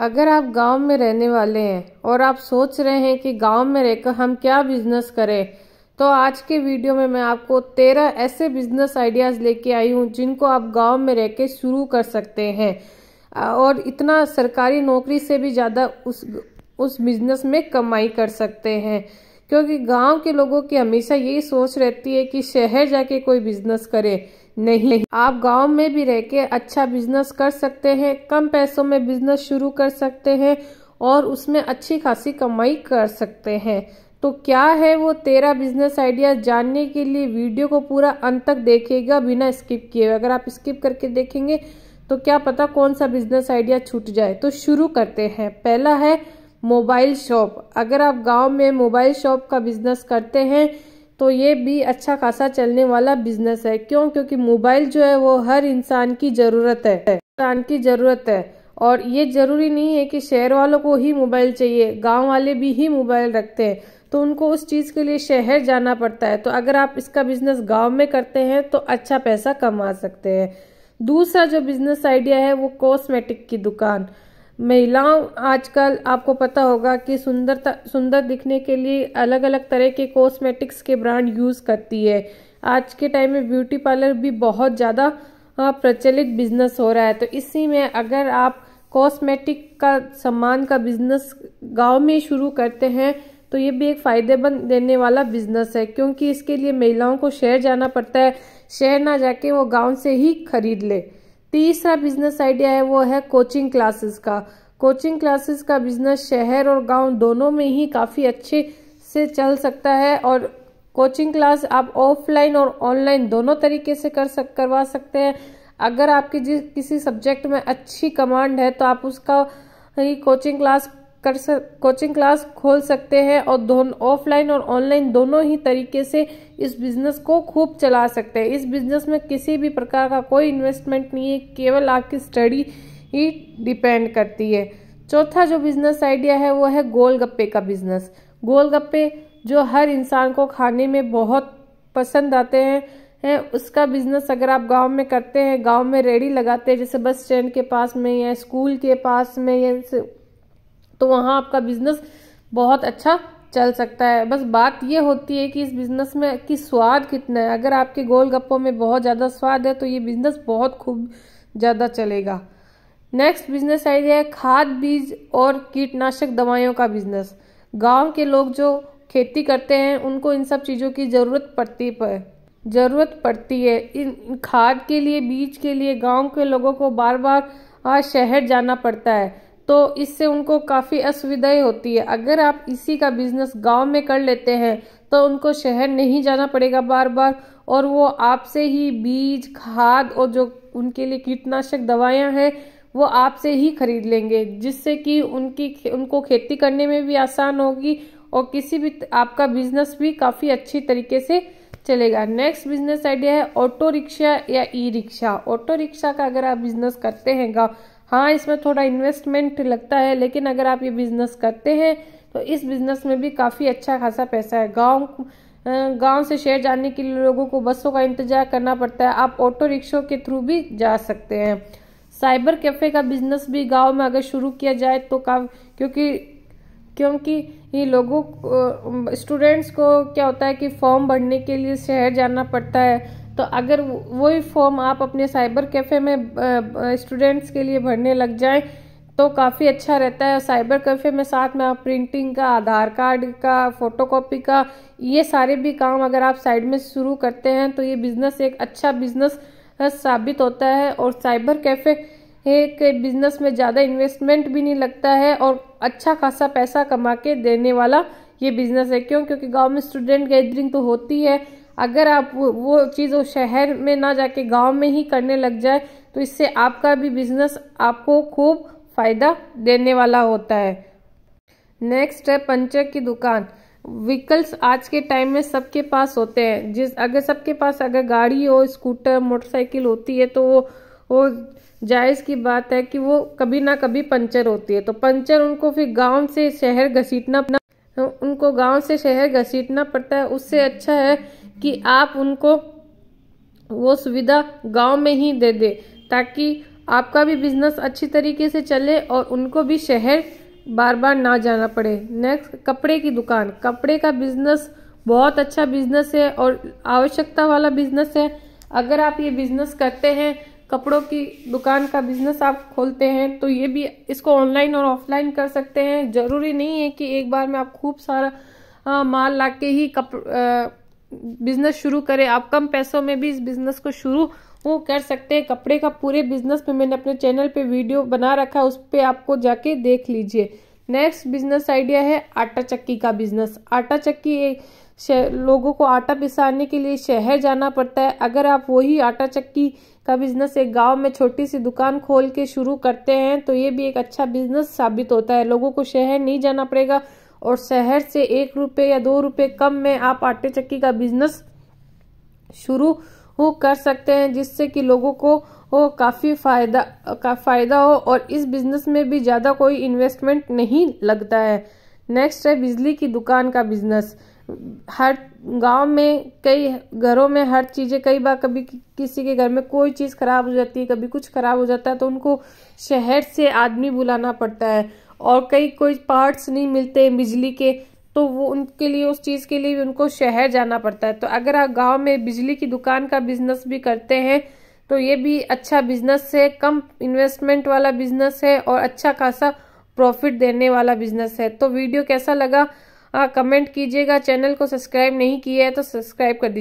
अगर आप गांव में रहने वाले हैं और आप सोच रहे हैं कि गांव में रहकर हम क्या बिजनेस करें तो आज के वीडियो में मैं आपको तेरह ऐसे बिजनेस आइडियाज़ लेके आई हूँ जिनको आप गांव में रह कर शुरू कर सकते हैं और इतना सरकारी नौकरी से भी ज़्यादा उस उस बिजनेस में कमाई कर सकते हैं क्योंकि गांव के लोगों की हमेशा यही सोच रहती है कि शहर जाके कोई बिजनेस करे नहीं आप गांव में भी रह के अच्छा बिजनेस कर सकते हैं कम पैसों में बिजनेस शुरू कर सकते हैं और उसमें अच्छी खासी कमाई कर सकते हैं तो क्या है वो तेरा बिजनेस आइडिया जानने के लिए वीडियो को पूरा अंत तक देखेगा बिना स्किप किए अगर आप स्किप करके देखेंगे तो क्या पता कौन सा बिजनेस आइडिया छूट जाए तो शुरू करते हैं पहला है मोबाइल शॉप अगर आप गांव में मोबाइल शॉप का बिजनेस करते हैं तो ये भी अच्छा खासा चलने वाला बिजनेस है क्यों क्योंकि मोबाइल जो है वो हर इंसान की ज़रूरत है इंसान की ज़रूरत है और ये ज़रूरी नहीं है कि शहर वालों को ही मोबाइल चाहिए गांव वाले भी ही मोबाइल रखते हैं तो उनको उस चीज़ के लिए शहर जाना पड़ता है तो अगर आप इसका बिजनेस गांव में करते हैं तो अच्छा पैसा कमा सकते हैं दूसरा जो बिजनेस आइडिया है वो कॉस्मेटिक की दुकान महिलाओं आजकल आपको पता होगा कि सुंदरता सुंदर दिखने के लिए अलग अलग तरह के कॉस्मेटिक्स के ब्रांड यूज़ करती है आज के टाइम में ब्यूटी पार्लर भी बहुत ज़्यादा प्रचलित बिजनेस हो रहा है तो इसी में अगर आप कॉस्मेटिक का सामान का बिजनेस गांव में शुरू करते हैं तो ये भी एक फ़ायदेमंद देने वाला बिजनेस है क्योंकि इसके लिए महिलाओं को शहर जाना पड़ता है शहर ना जाके वो गांव से ही खरीद ले तीसरा बिजनेस आइडिया है वो है कोचिंग क्लासेस का कोचिंग क्लासेस का बिजनेस शहर और गांव दोनों में ही काफ़ी अच्छे से चल सकता है और कोचिंग क्लास आप ऑफलाइन और ऑनलाइन दोनों तरीके से कर सक करवा सकते हैं अगर आपकी जिस किसी सब्जेक्ट में अच्छी कमांड है तो आप उसका ही कोचिंग क्लास कर सक कोचिंग क्लास खोल सकते हैं और दोनों ऑफलाइन और ऑनलाइन दोनों ही तरीके से इस बिज़नेस को खूब चला सकते हैं इस बिज़नेस में किसी भी प्रकार का कोई इन्वेस्टमेंट नहीं है केवल आपकी स्टडी ही डिपेंड करती है चौथा जो बिज़नेस आइडिया है वो है गोलगप्पे का बिज़नेस गोलगप्पे जो हर इंसान को खाने में बहुत पसंद आते हैं है उसका बिजनेस अगर आप गांव में करते हैं गांव में रेडी लगाते हैं जैसे बस स्टैंड के पास में या स्कूल के पास में या तो वहाँ आपका बिजनेस बहुत अच्छा चल सकता है बस बात ये होती है कि इस बिज़नेस में कि स्वाद कितना है अगर आपके गोल गप्पों में बहुत ज़्यादा स्वाद है तो ये बिज़नेस बहुत खूब ज़्यादा चलेगा नेक्स्ट बिजनेस आइडिया है खाद बीज और कीटनाशक दवाइयों का बिजनेस गांव के लोग जो खेती करते हैं उनको इन सब चीज़ों की ज़रूरत पड़ती पर ज़रूरत पड़ती है इन खाद के लिए बीज के लिए गांव के लोगों को बार बार शहर जाना पड़ता है तो इससे उनको काफ़ी असुविधाएँ होती है अगर आप इसी का बिजनेस गांव में कर लेते हैं तो उनको शहर नहीं जाना पड़ेगा बार बार और वो आपसे ही बीज खाद और जो उनके लिए कीटनाशक दवाइयाँ हैं वो आपसे ही खरीद लेंगे जिससे कि उनकी उनको खेती करने में भी आसान होगी और किसी भी आपका बिजनेस भी काफ़ी अच्छी तरीके से चलेगा नेक्स्ट बिजनेस आइडिया है ऑटो रिक्शा या ई रिक्शा ऑटो रिक्शा का अगर आप बिजनेस करते हैं गाँव हाँ इसमें थोड़ा इन्वेस्टमेंट लगता है लेकिन अगर आप ये बिजनेस करते हैं तो इस बिजनेस में भी काफ़ी अच्छा खासा पैसा है गांव गांव से शहर जाने के लिए लोगों को बसों का इंतजार करना पड़ता है आप ऑटो रिक्शों के थ्रू भी जा सकते हैं साइबर कैफे का बिजनेस भी गांव में अगर शुरू किया जाए तो का क्योंकि क्योंकि ये लोगों स्टूडेंट्स को क्या होता है कि फॉर्म भरने के लिए शहर जाना पड़ता है तो अगर वही फॉर्म आप अपने साइबर कैफ़े में स्टूडेंट्स के लिए भरने लग जाएं तो काफ़ी अच्छा रहता है और साइबर कैफ़े में साथ में आप प्रिंटिंग का आधार कार्ड का फोटोकॉपी का ये सारे भी काम अगर आप साइड में शुरू करते हैं तो ये बिज़नेस एक अच्छा बिज़नेस साबित होता है और साइबर कैफ़े एक बिज़नेस में ज़्यादा इन्वेस्टमेंट भी नहीं लगता है और अच्छा खासा पैसा कमा के देने वाला ये बिज़नेस है क्यों क्योंकि गांव में स्टूडेंट गैदरिंग तो होती है अगर आप वो, चीज़ वो शहर में ना जाके गांव में ही करने लग जाए तो इससे आपका भी बिजनेस आपको खूब फ़ायदा देने वाला होता है नेक्स्ट है पंचर की दुकान व्हीकल्स आज के टाइम में सबके पास होते हैं जिस अगर सबके पास अगर गाड़ी हो स्कूटर मोटरसाइकिल होती है तो वो वो जायज़ की बात है कि वो कभी ना कभी पंचर होती है तो पंचर उनको फिर गांव से शहर घसीटना उनको गांव से शहर घसीटना पड़ता है उससे अच्छा है कि आप उनको वो सुविधा गांव में ही दे दे ताकि आपका भी बिजनेस अच्छी तरीके से चले और उनको भी शहर बार बार ना जाना पड़े नेक्स्ट कपड़े की दुकान कपड़े का बिजनेस बहुत अच्छा बिजनेस है और आवश्यकता वाला बिजनेस है अगर आप ये बिजनेस करते हैं कपड़ों की दुकान का बिजनेस आप खोलते हैं तो ये भी इसको ऑनलाइन और ऑफलाइन कर सकते हैं जरूरी नहीं है कि एक बार में आप खूब सारा आ, हाँ, माल ला के ही कप बिजनेस शुरू करें आप कम पैसों में भी इस बिजनेस को शुरू वो कर सकते हैं कपड़े का पूरे बिजनेस पे मैंने अपने चैनल पे वीडियो बना रखा है उस पर आपको जाके देख लीजिए नेक्स्ट बिजनेस आइडिया है आटा चक्की का बिजनेस आटा चक्की एक लोगों को आटा पिसाने के लिए शहर जाना पड़ता है अगर आप वही आटा चक्की का बिजनेस एक गांव में छोटी सी दुकान खोल के शुरू करते हैं तो ये भी एक अच्छा बिजनेस साबित होता है लोगों को शहर नहीं जाना पड़ेगा और शहर से एक रुपये या दो रुपये कम में आप आटे चक्की का बिजनेस शुरू कर सकते हैं जिससे कि लोगों को हो काफ़ी फायदा का फायदा हो और इस बिजनेस में भी ज़्यादा कोई इन्वेस्टमेंट नहीं लगता है नेक्स्ट है बिजली की दुकान का बिजनेस हर गांव में कई घरों में हर चीज़ें कई बार कभी किसी के घर में कोई चीज़ खराब हो जाती है कभी कुछ खराब हो जाता है तो उनको शहर से आदमी बुलाना पड़ता है और कई कोई पार्ट्स नहीं मिलते बिजली के तो वो उनके लिए उस चीज़ के लिए भी उनको शहर जाना पड़ता है तो अगर आप गांव में बिजली की दुकान का बिजनेस भी करते हैं तो ये भी अच्छा बिजनेस है कम इन्वेस्टमेंट वाला बिजनेस है और अच्छा खासा प्रॉफिट देने वाला बिजनेस है तो वीडियो कैसा लगा आ, कमेंट कीजिएगा चैनल को सब्सक्राइब नहीं किया है तो सब्सक्राइब कर दीजिए